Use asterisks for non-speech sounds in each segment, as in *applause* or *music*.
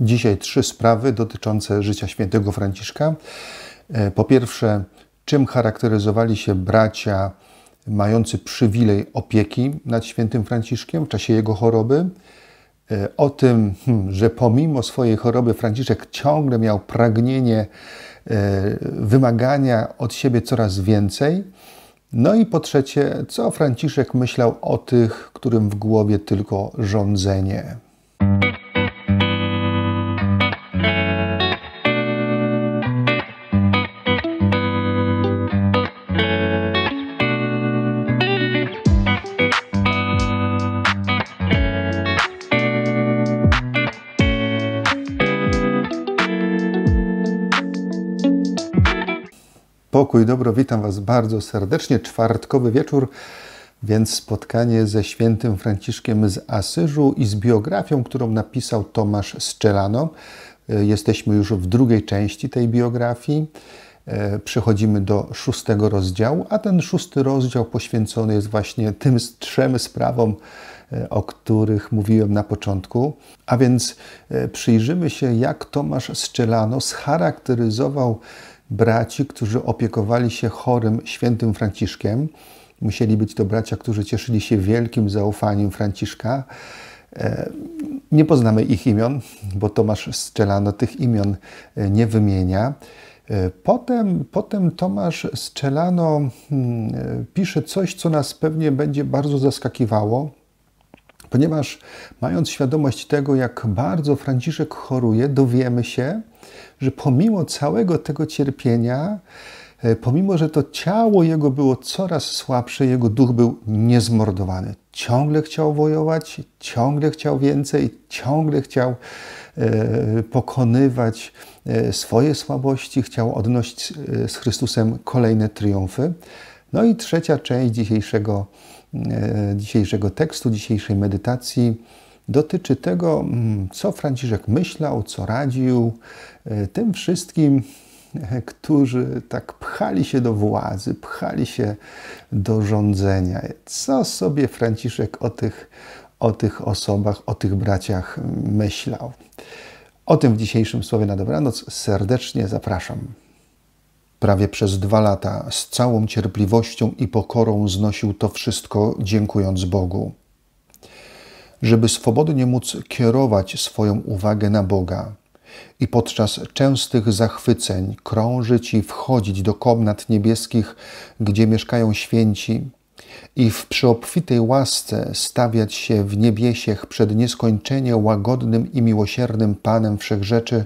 Dzisiaj trzy sprawy dotyczące życia świętego Franciszka. E, po pierwsze, czym charakteryzowali się bracia mający przywilej opieki nad świętym Franciszkiem w czasie jego choroby. E, o tym, hmm, że pomimo swojej choroby Franciszek ciągle miał pragnienie e, wymagania od siebie coraz więcej. No i po trzecie, co Franciszek myślał o tych, którym w głowie tylko rządzenie. Pokój dobro, witam Was bardzo serdecznie. Czwartkowy wieczór, więc spotkanie ze świętym Franciszkiem z Asyżu i z biografią, którą napisał Tomasz Szczelano. E, jesteśmy już w drugiej części tej biografii. E, przechodzimy do szóstego rozdziału, a ten szósty rozdział poświęcony jest właśnie tym trzem sprawom, e, o których mówiłem na początku. A więc przyjrzymy się, jak Tomasz Szczelano scharakteryzował braci, którzy opiekowali się chorym świętym Franciszkiem. Musieli być to bracia, którzy cieszyli się wielkim zaufaniem Franciszka. E, nie poznamy ich imion, bo Tomasz Strzelano tych imion e, nie wymienia. E, potem, potem Tomasz Strzelano hmm, pisze coś, co nas pewnie będzie bardzo zaskakiwało, ponieważ mając świadomość tego, jak bardzo Franciszek choruje, dowiemy się, że pomimo całego tego cierpienia, e, pomimo że to ciało jego było coraz słabsze, jego duch był niezmordowany. Ciągle chciał wojować, ciągle chciał więcej, ciągle chciał e, pokonywać e, swoje słabości, chciał odnosić z Chrystusem kolejne triumfy. No i trzecia część dzisiejszego, dzisiejszego tekstu, dzisiejszej medytacji dotyczy tego, mm, co Franciszek myślał, co radził e, tym wszystkim, e, którzy tak pchali się do władzy, pchali się do rządzenia. Co sobie Franciszek o tych, o tych osobach, o tych braciach mm, myślał? O tym w dzisiejszym Słowie na Dobranoc serdecznie zapraszam. Prawie przez dwa lata z całą cierpliwością i pokorą znosił to wszystko, dziękując Bogu żeby swobodnie móc kierować swoją uwagę na Boga i podczas częstych zachwyceń krążyć i wchodzić do komnat niebieskich, gdzie mieszkają święci, i w przyobfitej łasce stawiać się w niebiesiech przed nieskończenie łagodnym i miłosiernym Panem Wszechrzeczy,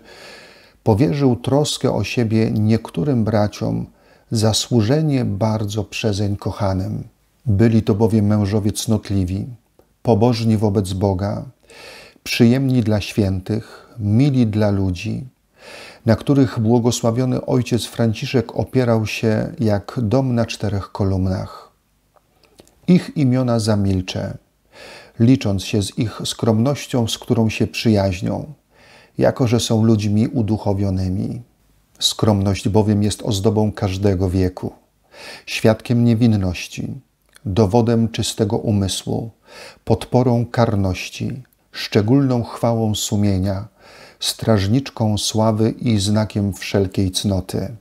powierzył troskę o siebie niektórym braciom, zasłużenie bardzo przezeń kochanym. Byli to bowiem mężowie cnotliwi pobożni wobec Boga, przyjemni dla świętych, mili dla ludzi, na których błogosławiony ojciec Franciszek opierał się jak dom na czterech kolumnach. Ich imiona zamilczę, licząc się z ich skromnością, z którą się przyjaźnią, jako że są ludźmi uduchowionymi. Skromność bowiem jest ozdobą każdego wieku, świadkiem niewinności dowodem czystego umysłu, podporą karności, szczególną chwałą sumienia, strażniczką sławy i znakiem wszelkiej cnoty.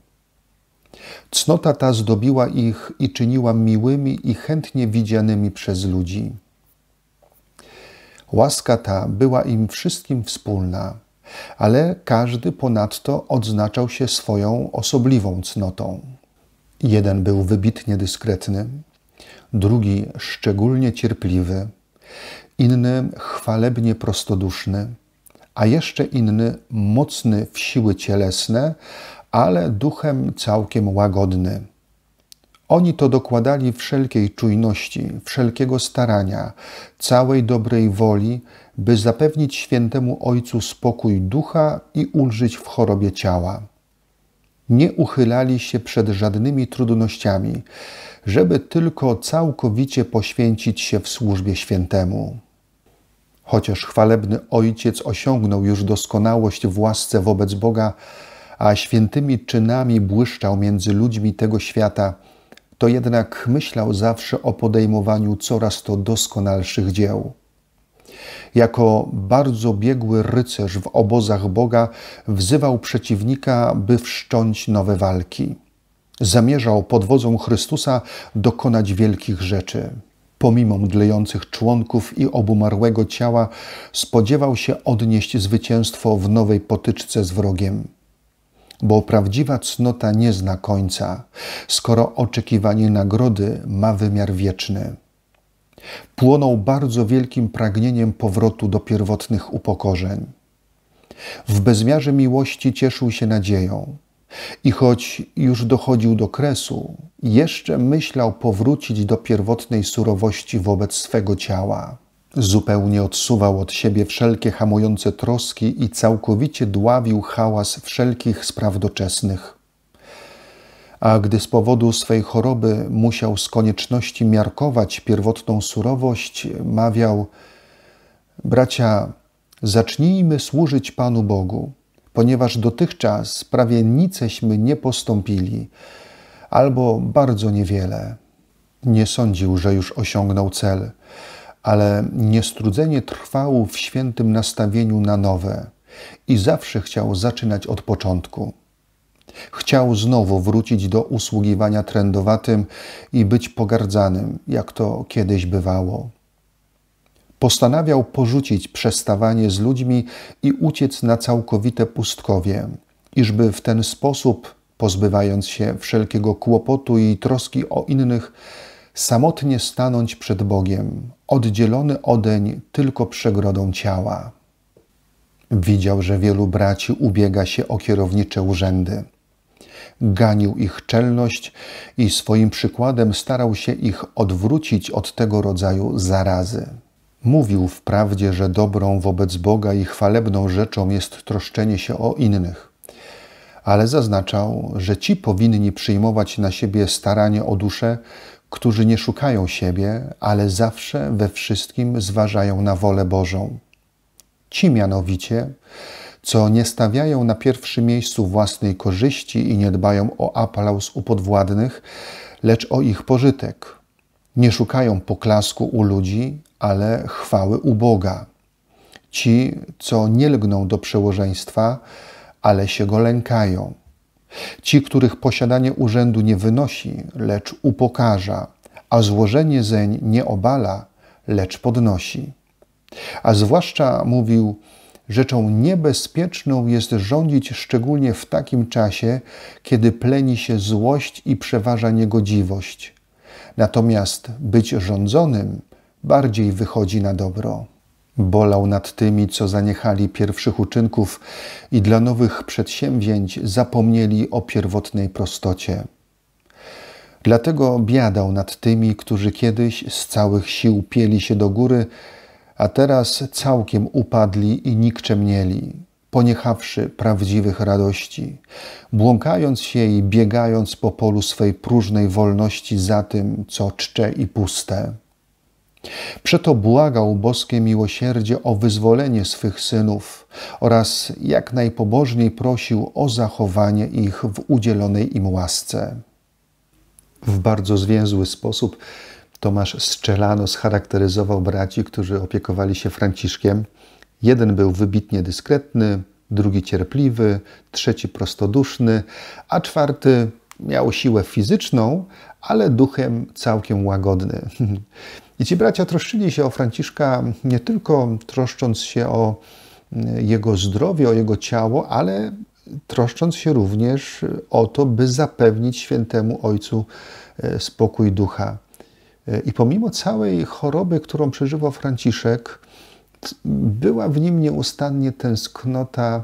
Cnota ta zdobiła ich i czyniła miłymi i chętnie widzianymi przez ludzi. Łaska ta była im wszystkim wspólna, ale każdy ponadto odznaczał się swoją osobliwą cnotą. Jeden był wybitnie dyskretny, drugi szczególnie cierpliwy, inny chwalebnie prostoduszny, a jeszcze inny mocny w siły cielesne, ale duchem całkiem łagodny. Oni to dokładali wszelkiej czujności, wszelkiego starania, całej dobrej woli, by zapewnić świętemu Ojcu spokój ducha i ulżyć w chorobie ciała nie uchylali się przed żadnymi trudnościami, żeby tylko całkowicie poświęcić się w służbie świętemu. Chociaż chwalebny Ojciec osiągnął już doskonałość w łasce wobec Boga, a świętymi czynami błyszczał między ludźmi tego świata, to jednak myślał zawsze o podejmowaniu coraz to doskonalszych dzieł. Jako bardzo biegły rycerz w obozach Boga wzywał przeciwnika, by wszcząć nowe walki. Zamierzał pod wodzą Chrystusa dokonać wielkich rzeczy. Pomimo mdlejących członków i obumarłego ciała, spodziewał się odnieść zwycięstwo w nowej potyczce z wrogiem bo prawdziwa cnota nie zna końca, skoro oczekiwanie nagrody ma wymiar wieczny. Płonął bardzo wielkim pragnieniem powrotu do pierwotnych upokorzeń. W bezmiarze miłości cieszył się nadzieją. I choć już dochodził do kresu, jeszcze myślał powrócić do pierwotnej surowości wobec swego ciała. Zupełnie odsuwał od siebie wszelkie hamujące troski i całkowicie dławił hałas wszelkich spraw doczesnych a gdy z powodu swej choroby musiał z konieczności miarkować pierwotną surowość, mawiał: Bracia, zacznijmy służyć Panu Bogu, ponieważ dotychczas prawie niceśmy nie postąpili, albo bardzo niewiele. Nie sądził, że już osiągnął cel, ale niestrudzenie trwało w świętym nastawieniu na nowe i zawsze chciał zaczynać od początku. Chciał znowu wrócić do usługiwania trendowatym i być pogardzanym, jak to kiedyś bywało. Postanawiał porzucić przestawanie z ludźmi i uciec na całkowite pustkowie, iżby w ten sposób, pozbywając się wszelkiego kłopotu i troski o innych, samotnie stanąć przed Bogiem, oddzielony odeń tylko przegrodą ciała. Widział, że wielu braci ubiega się o kierownicze urzędy ganił ich czelność i swoim przykładem starał się ich odwrócić od tego rodzaju zarazy. Mówił wprawdzie, że dobrą wobec Boga i chwalebną rzeczą jest troszczenie się o innych ale zaznaczał, że ci powinni przyjmować na siebie staranie o duszę, którzy nie szukają siebie, ale zawsze we wszystkim zważają na wolę Bożą. Ci mianowicie co nie stawiają na pierwszym miejscu własnej korzyści i nie dbają o aplauz u podwładnych, lecz o ich pożytek. Nie szukają poklasku u ludzi, ale chwały u Boga. Ci, co nie lgną do przełożeństwa, ale się go lękają. Ci, których posiadanie urzędu nie wynosi, lecz upokarza, a złożenie zeń nie obala, lecz podnosi. A zwłaszcza mówił, Rzeczą niebezpieczną jest rządzić szczególnie w takim czasie, kiedy pleni się złość i przeważa niegodziwość. Natomiast być rządzonym bardziej wychodzi na dobro. Bolał nad tymi, co zaniechali pierwszych uczynków i dla nowych przedsięwzięć zapomnieli o pierwotnej prostocie. Dlatego biadał nad tymi, którzy kiedyś z całych sił pieli się do góry, a teraz całkiem upadli i nikczemnieli, poniechawszy prawdziwych radości, błąkając się i biegając po polu swej próżnej wolności za tym, co czcze i puste. Przeto błagał boskie miłosierdzie o wyzwolenie swych synów oraz jak najpobożniej prosił o zachowanie ich w udzielonej im łasce. W bardzo zwięzły sposób Tomasz szczelano scharakteryzował braci, którzy opiekowali się Franciszkiem. Jeden był wybitnie dyskretny, drugi cierpliwy, trzeci prostoduszny, a czwarty miał siłę fizyczną, ale duchem całkiem łagodny. *laughs* I ci bracia troszczyli się o Franciszka nie tylko troszcząc się o mm, jego zdrowie, o jego ciało, ale troszcząc się również o to, by zapewnić świętemu Ojcu e, spokój ducha. E, I pomimo całej choroby, którą przeżywał Franciszek, była w nim nieustannie tęsknota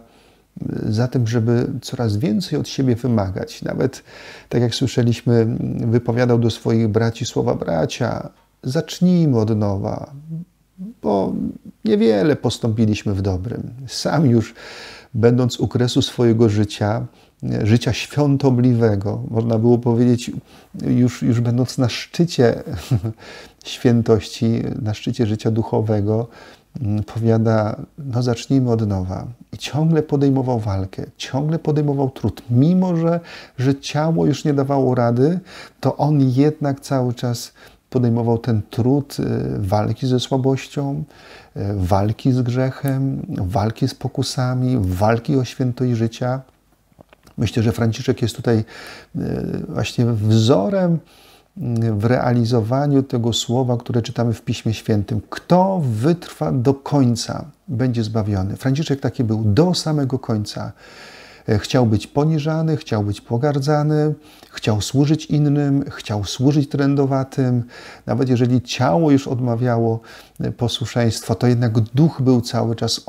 e, za tym, żeby coraz więcej od siebie wymagać. Nawet, tak jak słyszeliśmy, mm, wypowiadał do swoich braci słowa bracia, zacznijmy od nowa, bo niewiele postąpiliśmy w dobrym. Sam już, będąc u kresu swojego życia, życia świątobliwego. Można było powiedzieć, już, już będąc na szczycie *laughs* świętości, na szczycie życia duchowego, mm, powiada, no zacznijmy od nowa. I ciągle podejmował walkę, ciągle podejmował trud. Mimo, że, że ciało już nie dawało rady, to on jednak cały czas podejmował ten trud y, walki ze słabością, y, walki z grzechem, walki z pokusami, walki o świętość życia. Myślę, że Franciszek jest tutaj e, właśnie wzorem mm, w realizowaniu tego słowa, które czytamy w Piśmie Świętym. Kto wytrwa do końca, będzie zbawiony. Franciszek taki był do samego końca. E, chciał być poniżany, chciał być pogardzany, chciał służyć innym, chciał służyć trendowatym. Nawet jeżeli ciało już odmawiało e, posłuszeństwa, to jednak duch był cały czas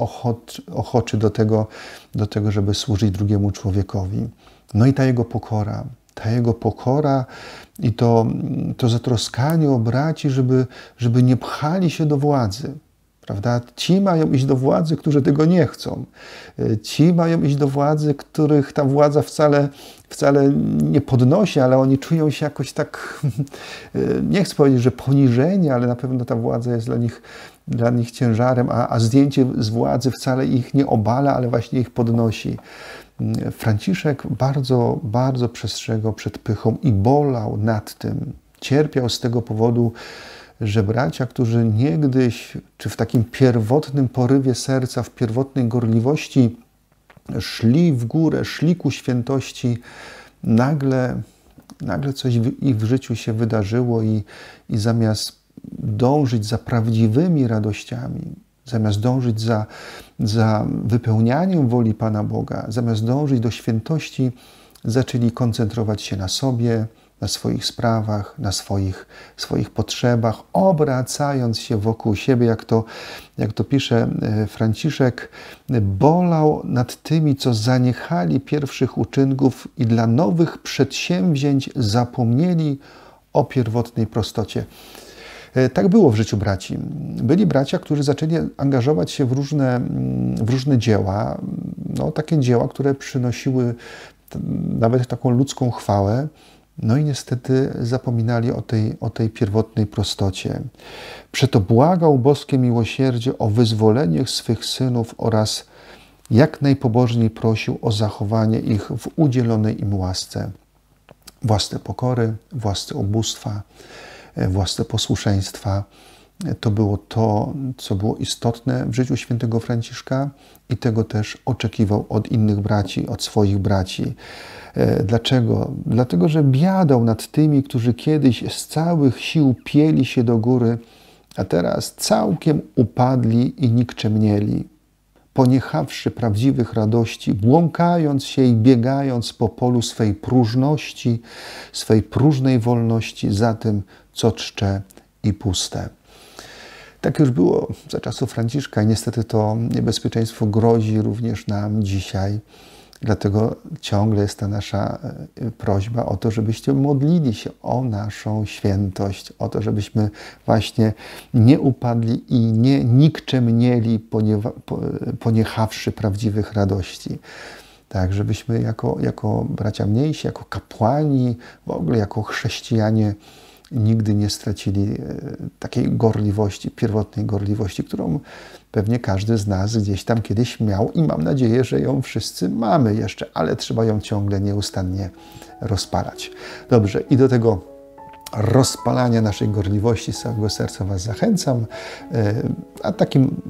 ochoczy do tego, do tego, żeby służyć drugiemu człowiekowi. No i ta jego pokora, ta jego pokora i to, to zatroskanie o braci, żeby, żeby nie pchali się do władzy. Prawda? Ci mają iść do władzy, którzy tego nie chcą. E, ci mają iść do władzy, których ta władza wcale, wcale nie podnosi, ale oni czują się jakoś tak, *laughs* e, nie chcę powiedzieć, że poniżenie, ale na pewno ta władza jest dla nich, dla nich ciężarem, a, a zdjęcie z władzy wcale ich nie obala, ale właśnie ich podnosi. Mm, Franciszek bardzo, bardzo przestrzegał przed pychą i bolał nad tym. Cierpiał z tego powodu że bracia, którzy niegdyś, czy w takim pierwotnym porywie serca, w pierwotnej gorliwości, szli w górę, szli ku świętości, nagle, nagle coś w ich w życiu się wydarzyło i, i zamiast dążyć za prawdziwymi radościami, zamiast dążyć za, za wypełnianiem woli Pana Boga, zamiast dążyć do świętości, zaczęli koncentrować się na sobie, na swoich sprawach, na swoich, swoich potrzebach, obracając się wokół siebie, jak to, jak to pisze e, Franciszek, bolał nad tymi, co zaniechali pierwszych uczynków i dla nowych przedsięwzięć zapomnieli o pierwotnej prostocie. E, tak było w życiu braci. Byli bracia, którzy zaczęli angażować się w różne, mm, w różne dzieła, no, takie dzieła, które przynosiły nawet taką ludzką chwałę, no i niestety zapominali o tej, o tej pierwotnej prostocie. Przeto błagał boskie miłosierdzie o wyzwolenie swych synów oraz jak najpobożniej prosił o zachowanie ich w udzielonej im łasce. Własne pokory, własne ubóstwa, e, własne posłuszeństwa to było to, co było istotne w życiu świętego Franciszka i tego też oczekiwał od innych braci, od swoich braci. E, dlaczego? Dlatego, że biadał nad tymi, którzy kiedyś z całych sił pieli się do góry, a teraz całkiem upadli i nikczemnieli. Poniechawszy prawdziwych radości, błąkając się i biegając po polu swej próżności, swej próżnej wolności za tym, co czcze i puste. Tak już było za czasów Franciszka i niestety to niebezpieczeństwo grozi również nam dzisiaj. Dlatego ciągle jest ta nasza e, prośba o to, żebyście modlili się o naszą świętość, o to, żebyśmy właśnie nie upadli i nie nikczemnieli, poniechawszy prawdziwych radości. Tak, żebyśmy jako, jako bracia mniejsi, jako kapłani, w ogóle jako chrześcijanie, nigdy nie stracili e, takiej gorliwości, pierwotnej gorliwości, którą pewnie każdy z nas gdzieś tam kiedyś miał i mam nadzieję, że ją wszyscy mamy jeszcze, ale trzeba ją ciągle nieustannie rozparać. Dobrze, i do tego rozpalania naszej gorliwości z całego serca Was zachęcam. E, a takim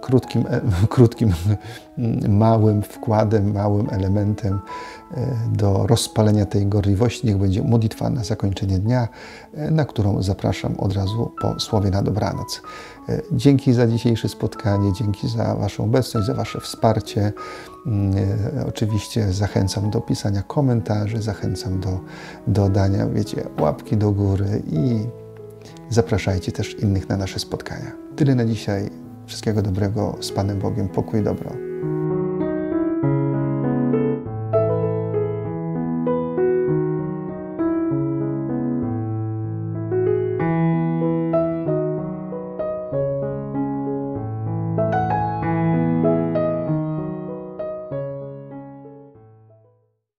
krótkim, e, *laughs* krótkim, mm, małym wkładem, małym elementem e, do rozpalenia tej gorliwości niech będzie modlitwa na zakończenie dnia, na którą zapraszam od razu po słowie na dobranoc. E, dzięki za dzisiejsze spotkanie, dzięki za Waszą obecność, za Wasze wsparcie. Mm, e, oczywiście zachęcam do pisania komentarzy, zachęcam do dodania, wiecie, łapki do góry i zapraszajcie też innych na nasze spotkania. Tyle na dzisiaj. Wszystkiego dobrego z Panem Bogiem, pokój i dobro.